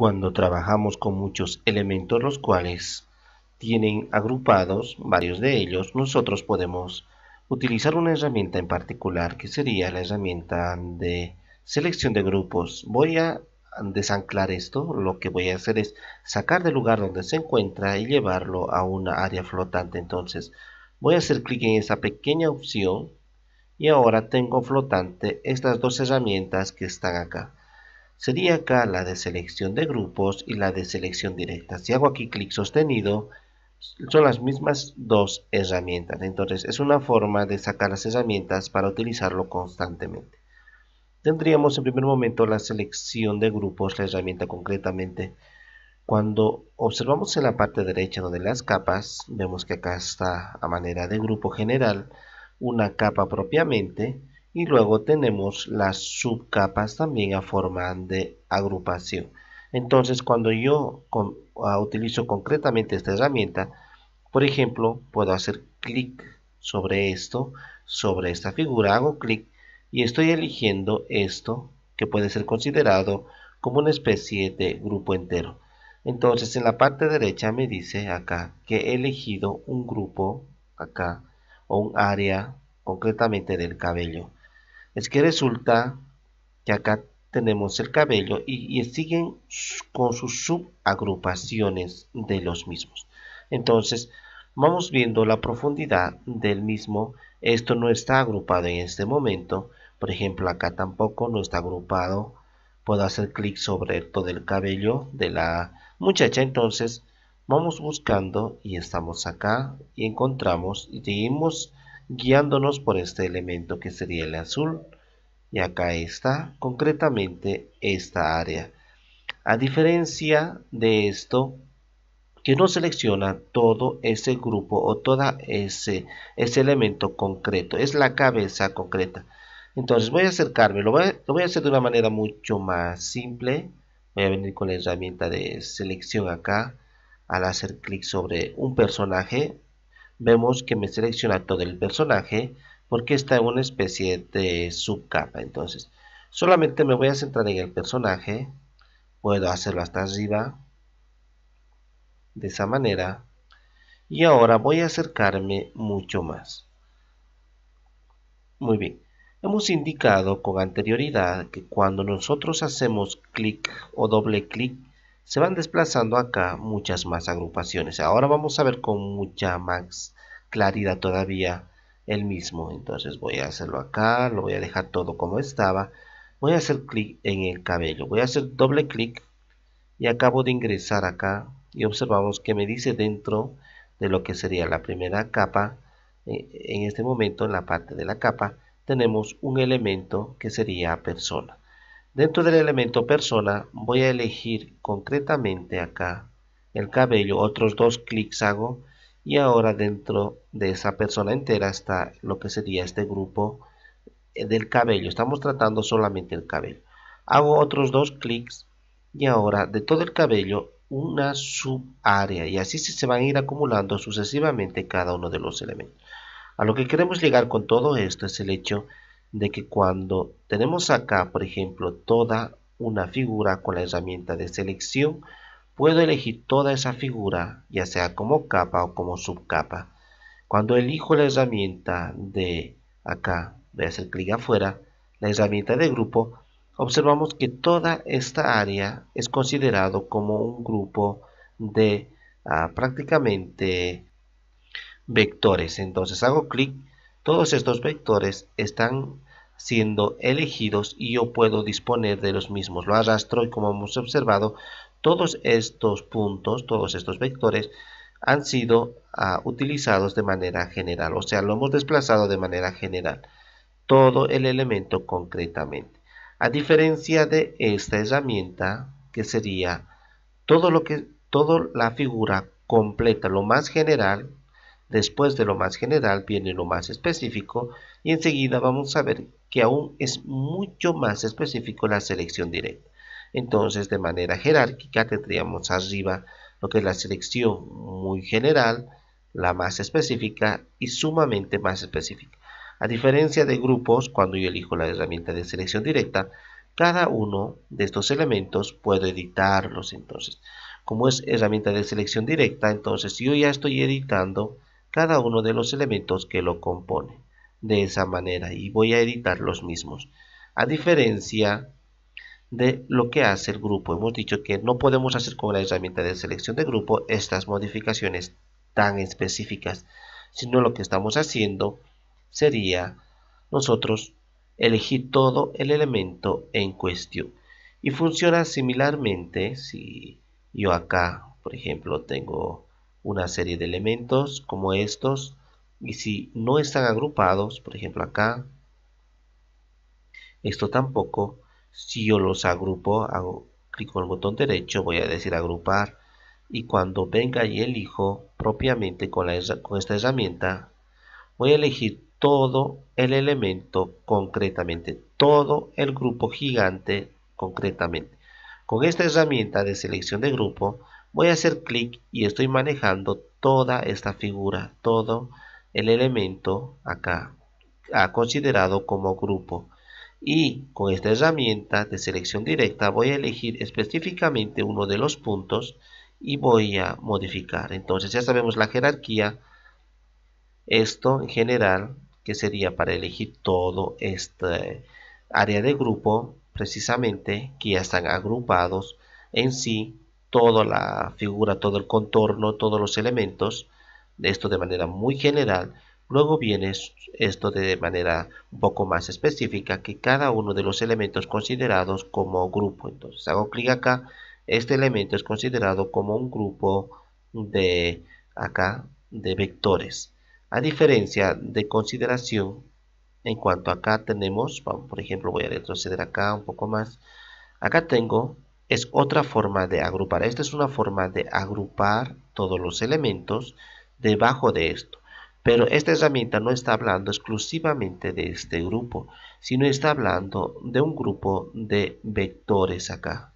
cuando trabajamos con muchos elementos los cuales tienen agrupados varios de ellos, nosotros podemos utilizar una herramienta en particular que sería la herramienta de selección de grupos. Voy a desanclar esto, lo que voy a hacer es sacar del lugar donde se encuentra y llevarlo a una área flotante. Entonces voy a hacer clic en esa pequeña opción y ahora tengo flotante estas dos herramientas que están acá sería acá la de selección de grupos y la de selección directa. Si hago aquí clic sostenido, son las mismas dos herramientas. Entonces es una forma de sacar las herramientas para utilizarlo constantemente. Tendríamos en primer momento la selección de grupos, la herramienta concretamente. Cuando observamos en la parte derecha donde las capas, vemos que acá está a manera de grupo general, una capa propiamente, y luego tenemos las subcapas también a forma de agrupación. Entonces, cuando yo ah, utilizo concretamente esta herramienta, por ejemplo, puedo hacer clic sobre esto, sobre esta figura, hago clic y estoy eligiendo esto que puede ser considerado como una especie de grupo entero. Entonces, en la parte derecha me dice acá que he elegido un grupo acá o un área concretamente del cabello. Es que resulta que acá tenemos el cabello y, siguen con sus subagrupaciones de los mismos. Entonces, vamos viendo la profundidad del mismo. Esto no está agrupado en este momento. Por ejemplo, acá tampoco no está agrupado. Puedo hacer clic sobre todo el cabello de la muchacha. Entonces, vamos buscando y estamos acá y encontramos y seguimos guiándonos por este elemento que sería el azul y acá está concretamente esta área a diferencia de esto que no selecciona todo ese grupo o todo ese, ese elemento concreto es la cabeza concreta entonces voy a acercarme lo voy a hacer de una manera mucho más simple voy a venir con la herramienta de selección acá al hacer clic sobre un personaje vemos que me selecciona todo el personaje porque está en una especie de subcapa. Entonces, solamente me voy a centrar en el personaje. Puedo hacerlo hasta arriba. De esa manera. Y ahora voy a acercarme mucho más. Muy bien. Hemos indicado con anterioridad que cuando nosotros hacemos clic o doble clic se van desplazando acá muchas más agrupaciones. Ahora vamos a ver con mucha más claridad todavía el mismo. Entonces voy a hacerlo acá, lo voy a dejar todo como estaba. Voy a hacer clic en el cabello, voy a hacer doble clic y acabo de ingresar acá y observamos que me dice dentro de lo que sería la primera capa, e, en este momento en la parte de la capa, tenemos un elemento que sería persona. Dentro del elemento persona voy a elegir concretamente acá el cabello, otros dos clics hago y ahora dentro de esa persona entera está lo que sería este grupo eh, del cabello. Estamos tratando solamente el cabello. Hago otros dos clics y ahora de todo el cabello una área y así se van a ir acumulando sucesivamente cada uno de los elementos. A lo que queremos llegar con todo esto es el hecho de que cuando tenemos acá, por ejemplo, toda una figura con la herramienta de selección, puedo elegir toda esa figura, ya sea como capa o como subcapa. Cuando elijo la herramienta de acá, voy a hacer clic afuera, la herramienta de grupo, observamos que toda esta área es considerado como un grupo de ah, prácticamente vectores. Entonces hago clic todos estos vectores están siendo elegidos y yo puedo disponer de los mismos. Lo arrastro y como hemos observado, todos estos puntos, todos estos vectores han sido ah, utilizados de manera general, o sea, lo hemos desplazado de manera general, todo el elemento concretamente. A diferencia de esta herramienta, que sería todo lo que, toda la figura completa, lo más general Después de lo más general viene lo más específico y enseguida vamos a ver que aún es mucho más específico la selección directa. Entonces, de manera jerárquica tendríamos arriba lo que es la selección muy general, la más específica y sumamente más específica. A diferencia de grupos, cuando yo elijo la herramienta de selección directa, cada uno de estos elementos puedo editarlos entonces. Como es herramienta de selección directa, entonces yo ya estoy editando cada uno de los elementos que lo compone de esa manera y voy a editar los mismos. A diferencia de lo que hace el grupo, hemos dicho que no podemos hacer con la herramienta de selección de grupo estas modificaciones tan específicas, sino lo que estamos haciendo sería nosotros elegir todo el elemento en cuestión. Y funciona similarmente si yo acá, por ejemplo, tengo una serie de elementos como estos y si no están agrupados, por ejemplo acá, esto tampoco, si yo los agrupo, hago clic con el botón derecho, voy a decir agrupar y cuando venga y elijo propiamente con, con esta herramienta, voy a elegir todo el elemento concretamente, todo el grupo gigante concretamente. Con esta herramienta de selección de grupo voy a hacer clic y estoy manejando toda esta figura, todo el elemento acá ah, considerado como grupo. Y con esta herramienta de selección directa voy a elegir específicamente uno de los puntos y voy a modificar. Entonces ya sabemos la jerarquía, esto en general que sería para elegir todo este área de grupo precisamente que ya están agrupados en sí toda la figura, todo el contorno, todos los elementos, esto de manera muy general. Luego viene esto de manera un poco más específica, que cada uno de los elementos considerados como grupo. Entonces hago clic acá, este elemento es considerado como un grupo de acá de vectores. A diferencia de consideración, en cuanto acá tenemos, por ejemplo voy a retroceder acá un poco más, acá tengo es otra forma de agrupar. Esta es una forma de agrupar todos los elementos debajo de esto. Pero esta herramienta no está hablando exclusivamente de este grupo, sino está hablando de un grupo de vectores acá.